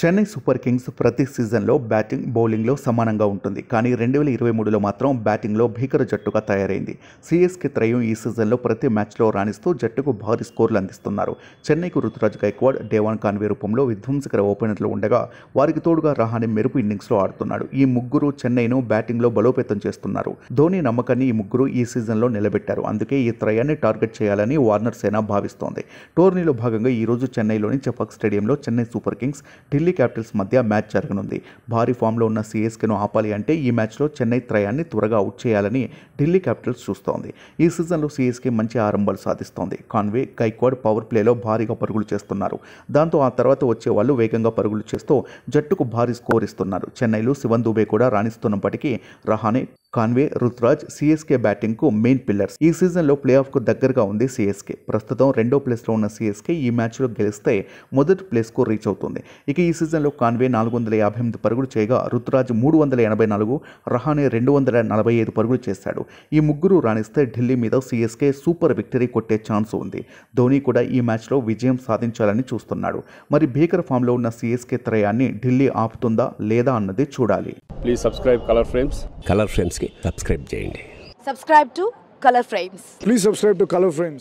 Chennai Super Kings ప్రతి సీజన్లో batting బౌలింగ్లో సమానంగా ఉంటుంది కానీ రెండు వేల ఇరవై మూడులో మాత్రం బ్యాటింగ్లో భీకర జట్టుగా తయారైంది సిఎస్కే త్రయం ఈ సీజన్లో ప్రతి మ్యాచ్లో రాణిస్తూ జట్టుకు భారీ స్కోర్లు అందిస్తున్నారు చెన్నైకు రుతురాజ్ గైక్వాడ్ డేవాన్ కాన్వే రూపంలో విధ్వంసకర ఓపెనర్లు ఉండగా వారికి తోడుగా రహానే మెరుపు ఇన్నింగ్స్లో ఆడుతున్నాడు ఈ ముగ్గురు చెన్నైను బ్యాటింగ్లో బలోపేతం చేస్తున్నారు ధోని నమ్మకాన్ని ఈ ముగ్గురు ఈ సీజన్లో నిలబెట్టారు అందుకే ఈ త్రయాన్ని టార్గెట్ చేయాలని వార్నర్ సేన భావిస్తోంది టోర్నీలో భాగంగా ఈరోజు చెన్నైలోని చెపాక్ స్టేడియంలో Chennai Super Kings Delhi Delhi Capitals మధ్య మ్యాచ్ జరగనుంది భారీ ఫామ్లో ఉన్న సిఎస్కేను ఆపాలి అంటే ఈ మ్యాచ్లో చెన్నై త్రయాన్ని త్వరగా అవుట్ చేయాలని ఢిల్లీ క్యాపిటల్స్ చూస్తోంది ఈ సీజన్లో సిఎస్కే మంచి ఆరంభాలు సాధిస్తోంది కాన్వే కైక్వాడ్ పవర్ ప్లేలో భారీగా పరుగులు చేస్తున్నారు దాంతో ఆ తర్వాత వచ్చే వాళ్ళు వేగంగా పరుగులు చేస్తూ జట్టుకు భారీ స్కోర్ ఇస్తున్నారు చెన్నైలో శివన్ దుబే కూడా రాణిస్తున్నప్పటికీ రహానే కాన్వే రుతురాజ్ సిఎస్కే బ్యాటింగ్కు మెయిన్ పిల్లర్స్ ఈ సీజన్లో ప్లే ఆఫ్కు దగ్గరగా ఉంది సిఎస్కే ప్రస్తుతం రెండో ప్లేస్లో ఉన్న సిఎస్కే ఈ మ్యాచ్లో గెలిస్తే మొదటి ప్లేస్కు రీచ్ అవుతుంది ఇక ఈ సీజన్లో కాన్వే నాలుగు వందల యాభై ఎనిమిది పరుగులు చేయగా రుతురాజ్ మూడు వందల ఎనభై నాలుగు రహానే రెండు వందల నలభై ఐదు పరుగులు చేశాడు ఈ ముగ్గురు రాణిస్తే ఢిల్లీ మీద సిఎస్కే సూపర్ విక్టరీ కొట్టే ఛాన్స్ ఉంది ధోని కూడా ఈ మ్యాచ్లో విజయం సాధించాలని చూస్తున్నాడు మరి భీకర ఫామ్లో ఉన్న సిఎస్కే త్రయాన్ని ఢిల్లీ ఆపుతుందా లేదా అన్నది చూడాలి please subscribe Colour Frames colour ఫ్రేమ్స్కి సబ్స్క్రైబ్ చేయండి subscribe to Colour Frames please subscribe to Colour frames